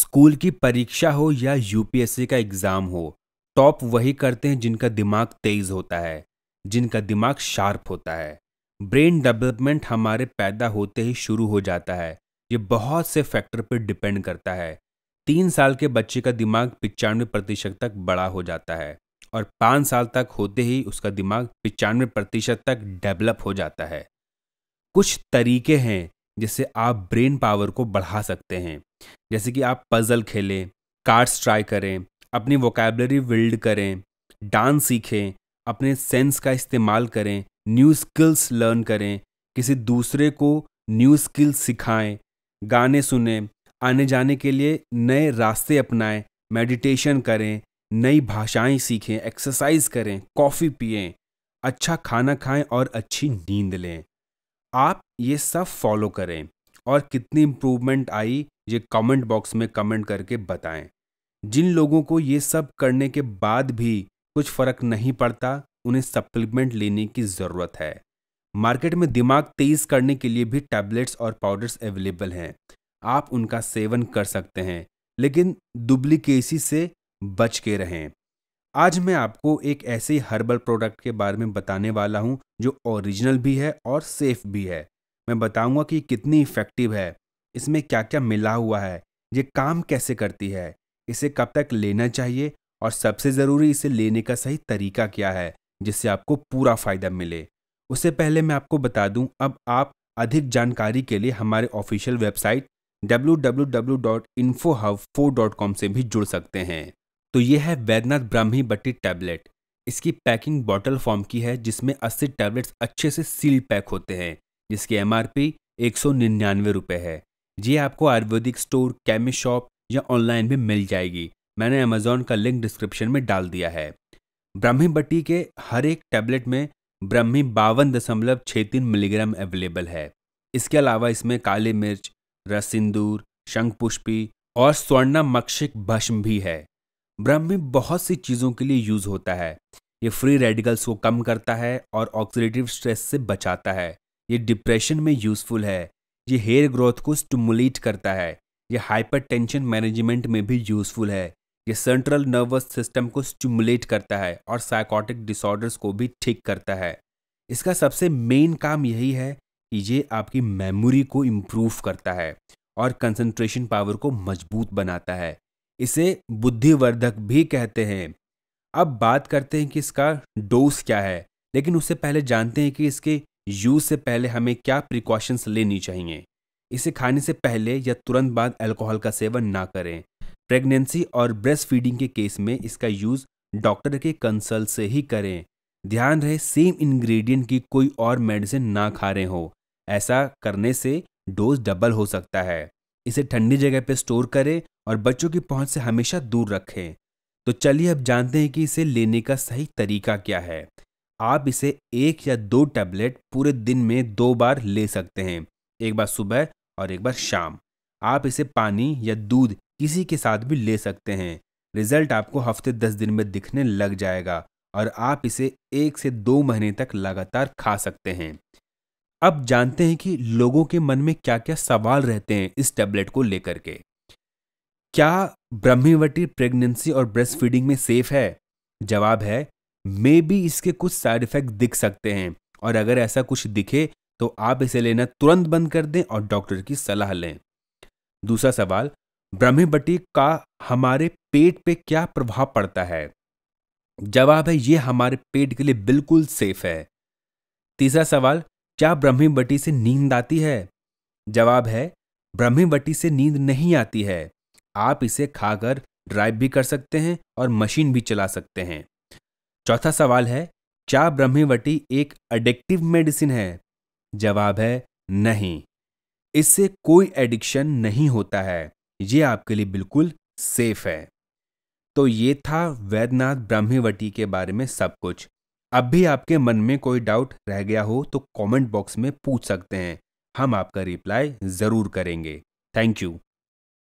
school की परीक्षा हो या यूपीएससी का एग्जाम हो टॉप वही करते हैं जिनका दिमाग तेज होता है जिनका दिमाग शार्प होता है ब्रेन डेवलपमेंट हमारे पैदा होते ही शुरू हो जाता है ये बहुत से फैक्टर पर डिपेंड करता है तीन साल के बच्चे का दिमाग पिचानवे प्रतिशत तक बड़ा हो जाता है और पाँच साल तक होते ही उसका दिमाग पिचानवे प्रतिशत तक डेवलप हो जाता है कुछ तरीके हैं जिससे आप ब्रेन पावर को बढ़ा सकते हैं जैसे कि आप पज़ल खेलें कार्ड्स ट्राई करें अपनी वोकेबलरी बिल्ड करें डांस सीखें अपने सेंस का इस्तेमाल करें न्यू स्किल्स लर्न करें किसी दूसरे को न्यू स्किल्स सिखाएं गाने सुने आने जाने के लिए नए रास्ते अपनाएं मेडिटेशन करें नई भाषाएं सीखें एक्सरसाइज करें कॉफ़ी पिएं अच्छा खाना खाएं और अच्छी नींद लें आप ये सब फॉलो करें और कितनी इम्प्रूवमेंट आई ये कमेंट बॉक्स में कमेंट करके बताएं जिन लोगों को ये सब करने के बाद भी कुछ फ़र्क नहीं पड़ता उन्हें सप्लीमेंट लेने की ज़रूरत है मार्केट में दिमाग तेज करने के लिए भी टैबलेट्स और पाउडर्स अवेलेबल हैं आप उनका सेवन कर सकते हैं लेकिन डुप्लीकेसी से बच के रहें आज मैं आपको एक ऐसे हर्बल प्रोडक्ट के बारे में बताने वाला हूं जो ओरिजिनल भी है और सेफ भी है मैं बताऊंगा कि कितनी इफेक्टिव है इसमें क्या क्या मिला हुआ है ये काम कैसे करती है इसे कब तक लेना चाहिए और सबसे ज़रूरी इसे लेने का सही तरीका क्या है जिससे आपको पूरा फ़ायदा मिले उससे पहले मैं आपको बता दूं अब आप अधिक जानकारी के लिए हमारे ऑफिशियल वेबसाइट डब्ल्यू से भी जुड़ सकते हैं तो ये है वैद्यनाथ ब्राह्मी बट्टी टैबलेट इसकी पैकिंग बॉटल फॉर्म की है जिसमें 80 टैबलेट्स अच्छे से सील पैक होते हैं जिसकी एम आर पी एक सौ निन्यानवे रुपये है ये आपको आयुर्वेदिक स्टोर कैमी शॉप या ऑनलाइन भी मिल जाएगी मैंने अमेजोन का लिंक डिस्क्रिप्शन में डाल दिया है ब्राह्मी बट्टी के हर एक टैबलेट में ब्राह्मी बावन दशमलव छः तीन मिलीग्राम अवेलेबल है इसके अलावा इसमें काली मिर्च रस सिंदूर शंख पुष्पी और स्वर्णा मक्षिक भस्म भी है ब्रह्म में बहुत सी चीज़ों के लिए यूज़ होता है ये फ्री रेडिकल्स को कम करता है और ऑक्सीडेटिव स्ट्रेस से बचाता है ये डिप्रेशन में यूज़फुल है ये हेयर ग्रोथ को स्टमुलेट करता है ये हाइपर मैनेजमेंट में भी यूज़फुल है ये सेंट्रल नर्वस सिस्टम को स्टमुलेट करता है और साइकोटिक डिसऑर्डर्स को भी ठीक करता है इसका सबसे मेन काम यही है कि ये आपकी मेमोरी को इम्प्रूव करता है और कंसंट्रेशन पावर को मजबूत बनाता है इसे बुद्धिवर्धक भी कहते हैं अब बात करते हैं कि इसका डोज क्या है लेकिन उससे पहले जानते हैं कि इसके यूज से पहले हमें क्या प्रिकॉशंस लेनी चाहिए इसे खाने से पहले या तुरंत बाद अल्कोहल का सेवन ना करें प्रेगनेंसी और ब्रेस्ट फीडिंग के केस में इसका यूज डॉक्टर के कंसल्ट से ही करें ध्यान रहे सेम इंग्रेडिएंट की कोई और मेडिसिन ना खा रहे हो ऐसा करने से डोज डबल हो सकता है इसे ठंडी जगह पर स्टोर करें और बच्चों की पहुंच से हमेशा दूर रखें तो चलिए अब जानते हैं कि इसे लेने का सही तरीका क्या है आप इसे एक या दो टैबलेट पूरे दिन में दो बार ले सकते हैं एक बार सुबह और एक बार शाम आप इसे पानी या दूध किसी के साथ भी ले सकते हैं रिजल्ट आपको हफ्ते दस दिन में दिखने लग जाएगा और आप इसे एक से दो महीने तक लगातार खा सकते हैं अब जानते हैं कि लोगों के मन में क्या क्या सवाल रहते हैं इस टैबलेट को लेकर के क्या ब्रह्मीवटी प्रेगनेंसी और ब्रेस्ट फीडिंग में सेफ है जवाब है मे बी इसके कुछ साइड इफेक्ट दिख सकते हैं और अगर ऐसा कुछ दिखे तो आप इसे लेना तुरंत बंद कर दें और डॉक्टर की सलाह लें दूसरा सवाल ब्रह्मीवटी का हमारे पेट पे क्या प्रभाव पड़ता है जवाब है ये हमारे पेट के लिए बिल्कुल सेफ है तीसरा सवाल क्या बटी से नींद आती है जवाब है बटी से नींद नहीं आती है आप इसे खाकर ड्राइव भी कर सकते हैं और मशीन भी चला सकते हैं चौथा सवाल है क्या ब्रह्मीवटी एक एडिक्टिव मेडिसिन है जवाब है नहीं इससे कोई एडिक्शन नहीं होता है ये आपके लिए बिल्कुल सेफ है तो ये था वैद्यनाथ ब्रह्मीवटी के बारे में सब कुछ अब भी आपके मन में कोई डाउट रह गया हो तो कमेंट बॉक्स में पूछ सकते हैं हम आपका रिप्लाई ज़रूर करेंगे थैंक यू